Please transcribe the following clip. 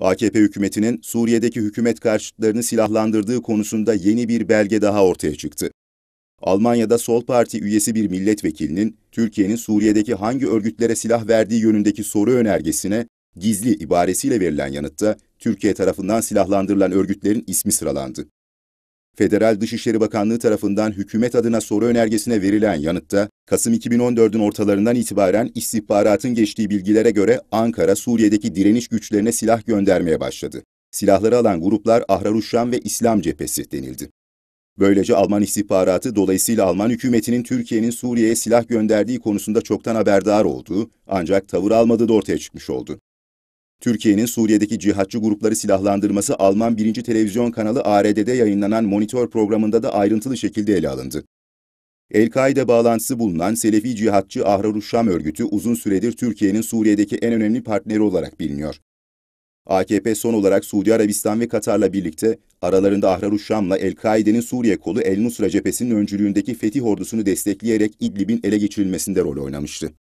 AKP hükümetinin Suriye'deki hükümet karşıtlarını silahlandırdığı konusunda yeni bir belge daha ortaya çıktı. Almanya'da Sol Parti üyesi bir milletvekilinin Türkiye'nin Suriye'deki hangi örgütlere silah verdiği yönündeki soru önergesine gizli ibaresiyle verilen yanıtta Türkiye tarafından silahlandırılan örgütlerin ismi sıralandı. Federal Dışişleri Bakanlığı tarafından hükümet adına soru önergesine verilen yanıtta, Kasım 2014'ün ortalarından itibaren istihbaratın geçtiği bilgilere göre Ankara, Suriye'deki direniş güçlerine silah göndermeye başladı. Silahları alan gruplar Ahraruşşam ve İslam Cephesi denildi. Böylece Alman istihbaratı dolayısıyla Alman hükümetinin Türkiye'nin Suriye'ye silah gönderdiği konusunda çoktan haberdar olduğu ancak tavır almadığı da ortaya çıkmış oldu. Türkiye'nin Suriye'deki cihatçı grupları silahlandırması Alman 1. Televizyon kanalı ARD'de yayınlanan monitör programında da ayrıntılı şekilde ele alındı. El-Kaide bağlantısı bulunan Selefi cihatçı Ahrar Ahraruşşam örgütü uzun süredir Türkiye'nin Suriye'deki en önemli partneri olarak biliniyor. AKP son olarak Suudi Arabistan ve Katar'la birlikte aralarında Ahrar Ahraruşşam'la El-Kaide'nin Suriye kolu El-Nusra cephesinin öncülüğündeki fetih ordusunu destekleyerek İdlib'in ele geçirilmesinde rol oynamıştı.